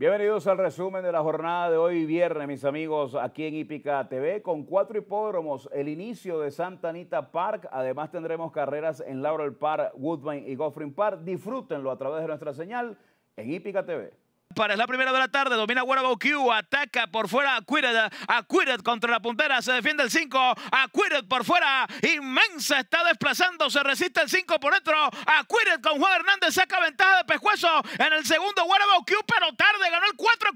Bienvenidos al resumen de la jornada de hoy viernes, mis amigos, aquí en ipica TV, con cuatro hipódromos, el inicio de Santa Anita Park, además tendremos carreras en Laurel Park, Woodbine y Goffrin Park. Disfrútenlo a través de nuestra señal en ipica TV. Para es la primera de la tarde, domina Guarago Q, ataca por fuera a a contra la puntera, se defiende el 5, a por fuera, inmensa, está desplazando, se resiste el 5 por dentro, a con Juan Hernández, saca ventaja de pescuezo en el segundo Guarago Q, pero tarde, ganó el 4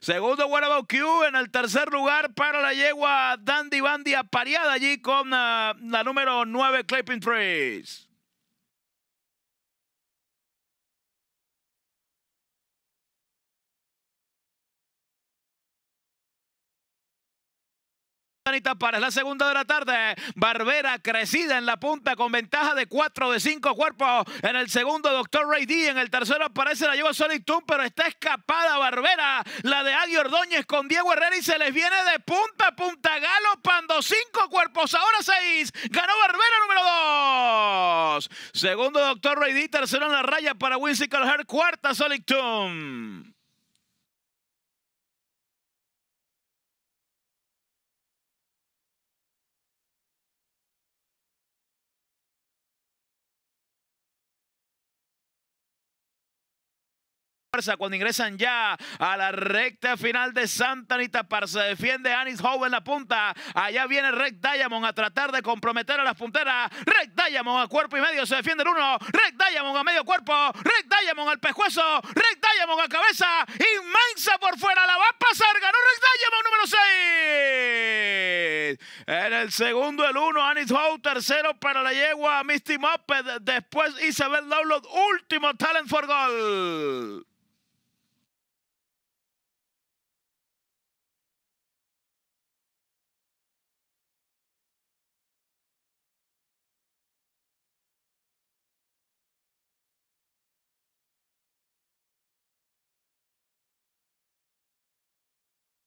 Segundo Guarago Q en el tercer lugar para la yegua Dandy Bandy apareada allí con ah, la número 9 Clipping Trees. para La segunda de la tarde, Barbera crecida en la punta con ventaja de cuatro de cinco cuerpos. En el segundo, Doctor Ray D. En el tercero aparece la lleva Sonic pero está escapada Barbera. La de Agui Ordóñez con Diego Herrera y se les viene de punta a punta. Galopando cinco cuerpos, ahora seis, Ganó Barbera número dos. Segundo, Doctor Ray D. Tercero en la raya para Whimsical Cuarta, Sonic cuando ingresan ya a la recta final de Santa Anita se Defiende Anis Howe en la punta. Allá viene Red Diamond a tratar de comprometer a las punteras. Red Diamond a cuerpo y medio se defiende el uno. Red Diamond a medio cuerpo. Red Diamond al pescuezo. Red Diamond a cabeza. Inmensa por fuera. La va a pasar. Ganó Red Diamond número 6. En el segundo el uno, Anis Howe. Tercero para la yegua. Misty Moped. Después Isabel download Último talent for goal.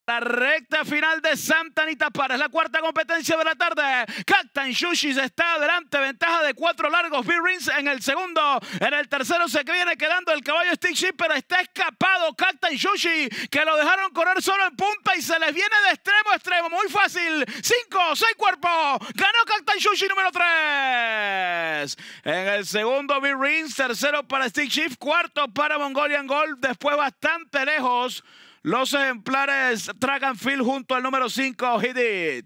La recta final de Santa Anita Para es la cuarta competencia de la tarde. Captain se está adelante, ventaja de cuatro largos. B-Rings en el segundo. En el tercero se viene quedando el caballo Stick Ship, pero está escapado Captain Shushi que lo dejaron correr solo en punta y se les viene de extremo a extremo. Muy fácil. Cinco, seis cuerpos. Ganó Captain Shushi número tres. En el segundo, B-Rings. Tercero para Stick Shift. Cuarto para Mongolian Gold. Después bastante lejos. Los ejemplares Tragan Field junto al número 5, did.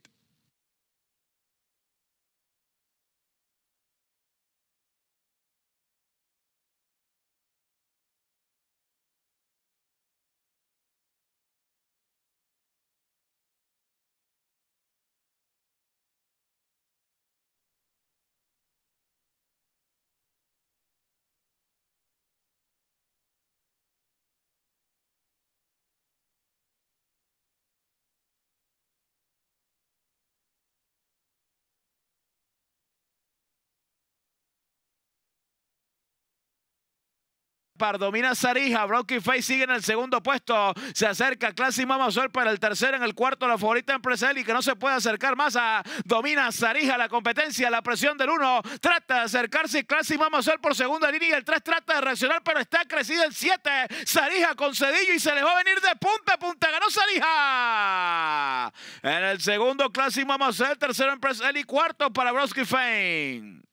Domina Sarija, y Face sigue en el segundo puesto, se acerca Classy para el tercero, en el cuarto la favorita empresa y que no se puede acercar más a Domina Sarija, la competencia, la presión del uno, trata de acercarse Classy por segunda línea y el tres trata de reaccionar, pero está crecido el 7, Sarija con Cedillo y se le va a venir de punta a punta, ganó Sarija. En el segundo Classy tercero empresa Eli, cuarto para Broski Fane.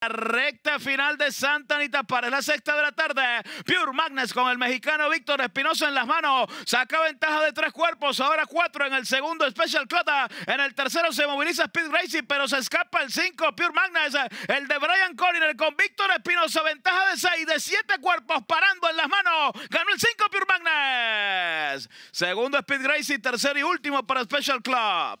La recta final de Santa Anita para la sexta de la tarde. Pure Magnus con el mexicano Víctor Espinosa en las manos. Saca ventaja de tres cuerpos, ahora cuatro en el segundo Special Club, En el tercero se moviliza Speed Racing, pero se escapa el cinco. Pure Magnus, el de Brian Colliner con Víctor Espinosa. Ventaja de seis, de siete cuerpos parando en las manos. Ganó el cinco Pure Magnus, Segundo Speed Gracie, tercero y último para Special Club.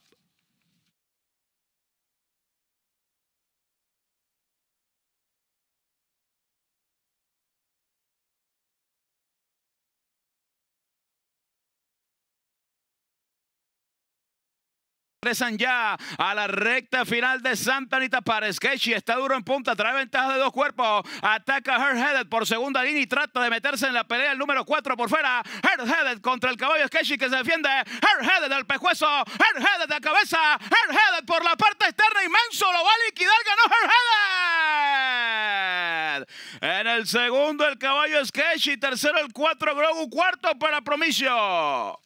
Regresan ya a la recta final de Santa Anita para Sketchy. Está duro en punta, trae ventaja de dos cuerpos. Ataca Her Headed por segunda línea y trata de meterse en la pelea. El número cuatro por fuera. Headed contra el caballo Sketchy que se defiende. Headed al pejuezo. Headed de cabeza. Headed por la parte externa. Inmenso lo va a liquidar. Ganó Headed. En el segundo el caballo Sketchy. Tercero el cuatro Grogu. Cuarto para Promicio.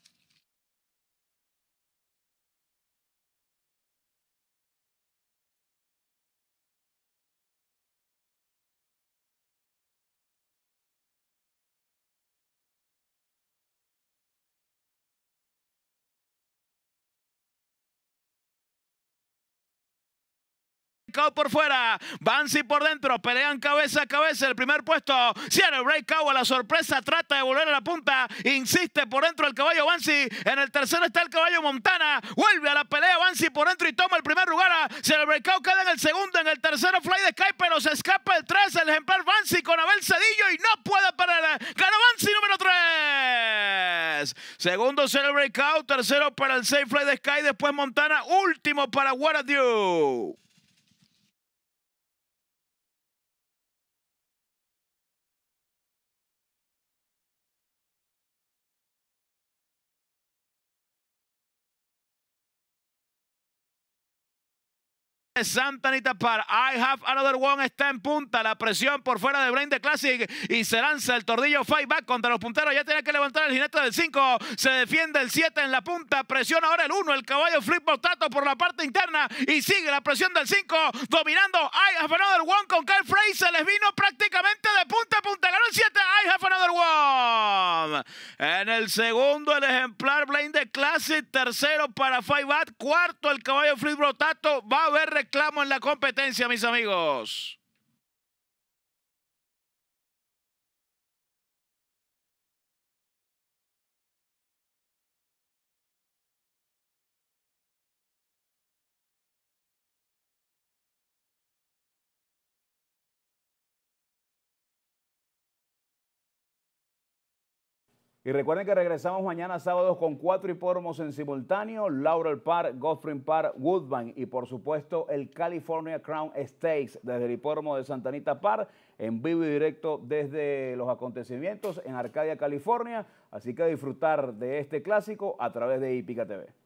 breakout por fuera. Bansi por dentro. Pelean cabeza a cabeza. El primer puesto. Cierra el breakout a la sorpresa. Trata de volver a la punta. Insiste por dentro el caballo Bansi. En el tercero está el caballo Montana. Vuelve a la pelea Bansi por dentro y toma el primer lugar. Cierra el breakout queda en el segundo. En el tercero Fly de Sky. Pero se escapa el 3. El ejemplar Bansi con Abel Cedillo y no puede perder. gana Bansi número 3. Segundo cierra el breakout. Tercero para el Safe Fly de Sky. Después Montana. Último para What a Santanita para I have another one. Está en punta. La presión por fuera de Brain de Classic. Y se lanza el tordillo fight back contra los punteros. Ya tiene que levantar el jinete del 5. Se defiende el 7 en la punta. Presiona ahora el 1. El caballo flip botato por la parte interna. Y sigue la presión del 5. Dominando. I have another one con Carl Frey. Se les vino prácticamente de punta a punta. Ganó el 7. I have another one. En el segundo, el ejemplar Blind de Classic. Tercero para Five Back. Cuarto, el caballo flip botato. Va a haber reclamo en la competencia, mis amigos. Y recuerden que regresamos mañana sábado con cuatro hipódromos en simultáneo, Laurel Park, Godfrey Park, Woodbine y por supuesto el California Crown Stakes desde el hipódromo de Santa Anita Park, en vivo y directo desde los acontecimientos en Arcadia, California. Así que disfrutar de este clásico a través de IPICA TV.